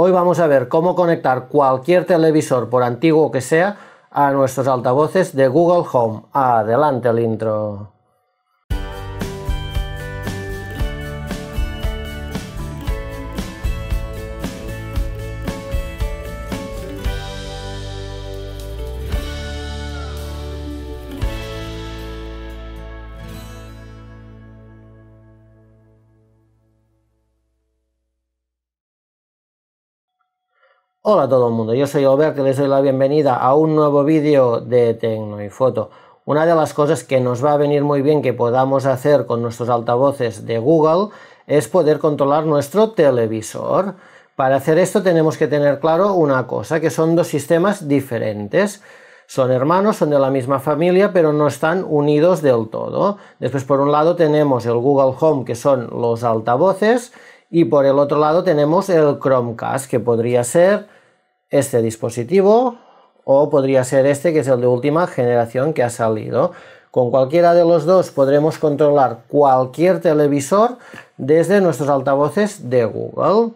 Hoy vamos a ver cómo conectar cualquier televisor, por antiguo que sea, a nuestros altavoces de Google Home. Adelante el intro. Hola a todo el mundo, yo soy Albert Que les doy la bienvenida a un nuevo vídeo de Tecno y Foto. Una de las cosas que nos va a venir muy bien que podamos hacer con nuestros altavoces de Google es poder controlar nuestro televisor. Para hacer esto tenemos que tener claro una cosa, que son dos sistemas diferentes son hermanos, son de la misma familia, pero no están unidos del todo. Después, por un lado, tenemos el Google Home, que son los altavoces, y por el otro lado tenemos el Chromecast, que podría ser este dispositivo o podría ser este, que es el de última generación que ha salido. Con cualquiera de los dos podremos controlar cualquier televisor desde nuestros altavoces de Google.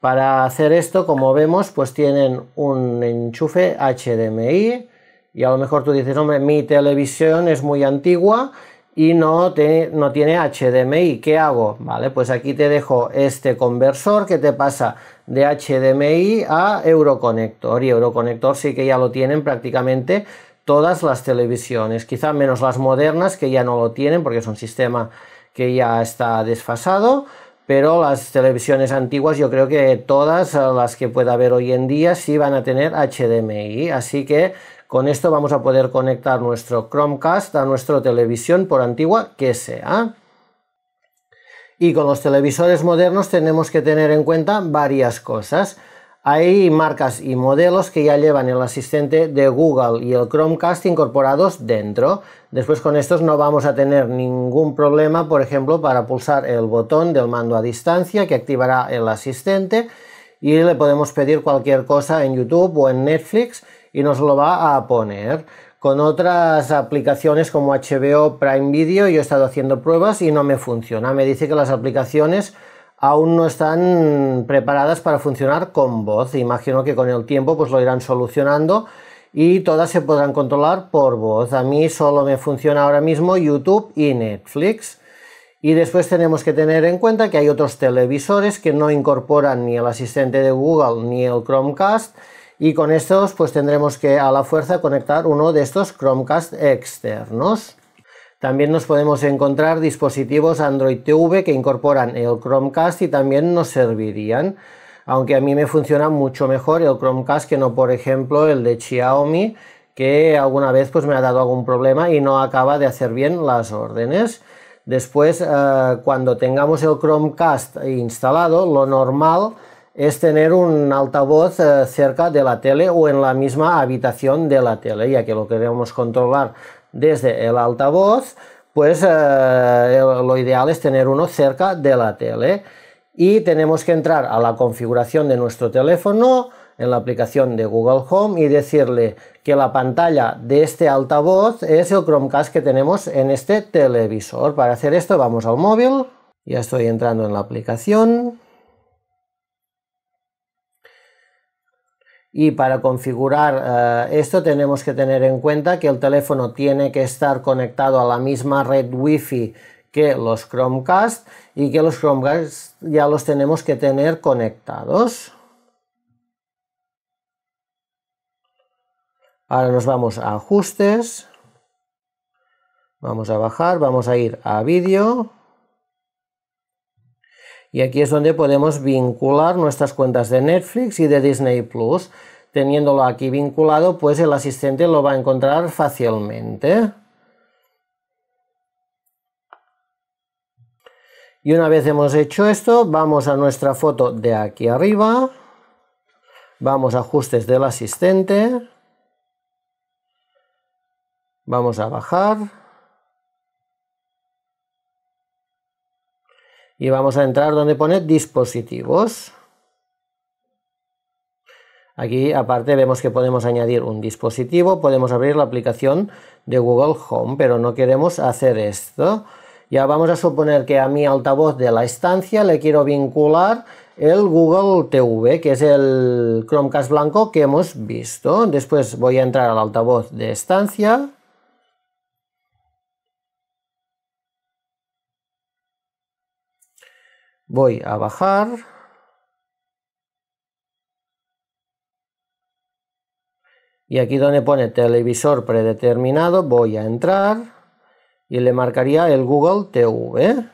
Para hacer esto, como vemos, pues tienen un enchufe HDMI y a lo mejor tú dices, hombre, mi televisión es muy antigua y no, te, no tiene HDMI. ¿Qué hago? Vale, pues aquí te dejo este conversor que te pasa de HDMI a Euroconector. Y Euroconector sí que ya lo tienen prácticamente todas las televisiones, quizá menos las modernas que ya no lo tienen porque es un sistema que ya está desfasado, pero las televisiones antiguas yo creo que todas las que pueda haber hoy en día sí van a tener HDMI, así que con esto vamos a poder conectar nuestro Chromecast a nuestra televisión por antigua que sea. Y con los televisores modernos tenemos que tener en cuenta varias cosas. Hay marcas y modelos que ya llevan el asistente de Google y el Chromecast incorporados dentro. Después con estos no vamos a tener ningún problema, por ejemplo, para pulsar el botón del mando a distancia que activará el asistente y le podemos pedir cualquier cosa en YouTube o en Netflix y nos lo va a poner. Con otras aplicaciones como HBO Prime Video yo he estado haciendo pruebas y no me funciona. Me dice que las aplicaciones aún no están preparadas para funcionar con voz. Imagino que con el tiempo pues lo irán solucionando y todas se podrán controlar por voz. A mí solo me funciona ahora mismo YouTube y Netflix. Y después tenemos que tener en cuenta que hay otros televisores que no incorporan ni el asistente de Google ni el Chromecast y con estos pues tendremos que a la fuerza conectar uno de estos Chromecast externos. También nos podemos encontrar dispositivos Android TV que incorporan el Chromecast y también nos servirían. Aunque a mí me funciona mucho mejor el Chromecast que no, por ejemplo, el de Xiaomi, que alguna vez pues, me ha dado algún problema y no acaba de hacer bien las órdenes. Después, eh, cuando tengamos el Chromecast instalado, lo normal es tener un altavoz eh, cerca de la tele o en la misma habitación de la tele, ya que lo queremos controlar desde el altavoz, pues eh, lo ideal es tener uno cerca de la tele. Y tenemos que entrar a la configuración de nuestro teléfono en la aplicación de Google Home y decirle que la pantalla de este altavoz es el Chromecast que tenemos en este televisor. Para hacer esto vamos al móvil, ya estoy entrando en la aplicación, Y para configurar eh, esto tenemos que tener en cuenta que el teléfono tiene que estar conectado a la misma red Wi-Fi que los Chromecast y que los Chromecast ya los tenemos que tener conectados. Ahora nos vamos a ajustes, vamos a bajar, vamos a ir a vídeo, y aquí es donde podemos vincular nuestras cuentas de Netflix y de Disney Plus. Teniéndolo aquí vinculado, pues el asistente lo va a encontrar fácilmente. Y una vez hemos hecho esto, vamos a nuestra foto de aquí arriba, vamos a ajustes del asistente, vamos a bajar, y vamos a entrar donde pone dispositivos. Aquí aparte vemos que podemos añadir un dispositivo, podemos abrir la aplicación de Google Home, pero no queremos hacer esto. Ya vamos a suponer que a mi altavoz de la estancia le quiero vincular el Google TV, que es el Chromecast blanco que hemos visto. Después voy a entrar al altavoz de estancia Voy a bajar. Y aquí donde pone televisor predeterminado, voy a entrar y le marcaría el Google TV.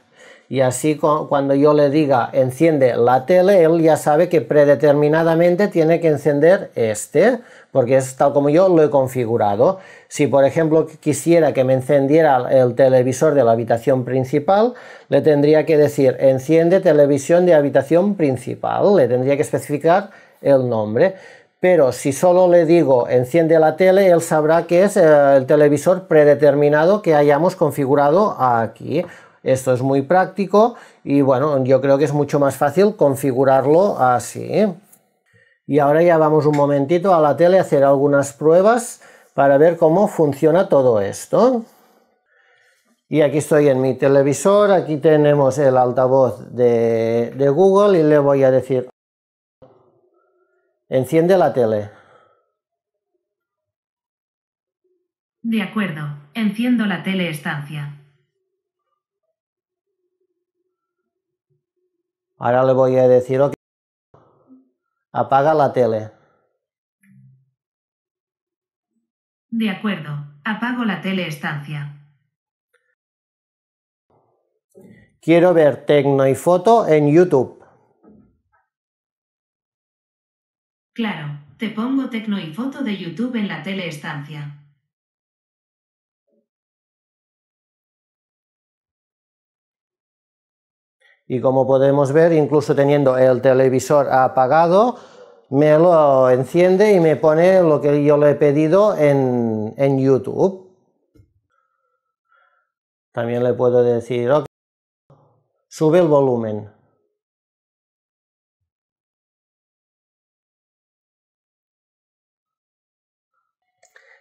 Y así cuando yo le diga enciende la tele, él ya sabe que predeterminadamente tiene que encender este, porque es tal como yo lo he configurado. Si por ejemplo quisiera que me encendiera el televisor de la habitación principal, le tendría que decir enciende televisión de habitación principal, le tendría que especificar el nombre pero si solo le digo enciende la tele, él sabrá que es eh, el televisor predeterminado que hayamos configurado aquí. Esto es muy práctico y bueno, yo creo que es mucho más fácil configurarlo así. ¿eh? Y ahora ya vamos un momentito a la tele a hacer algunas pruebas para ver cómo funciona todo esto. Y aquí estoy en mi televisor, aquí tenemos el altavoz de, Google y le voy a decir, enciende la tele. De acuerdo, enciendo la tele estancia. Ahora le voy a decir, apaga la tele. De acuerdo, apago la tele estancia. Quiero ver Tecno y Foto en YouTube. Claro, te pongo Tecno y Foto de YouTube en la tele estancia. Y como podemos ver, incluso teniendo el televisor apagado, me lo enciende y me pone lo que yo le he pedido en, en YouTube. También le puedo decir, ok, sube el volumen.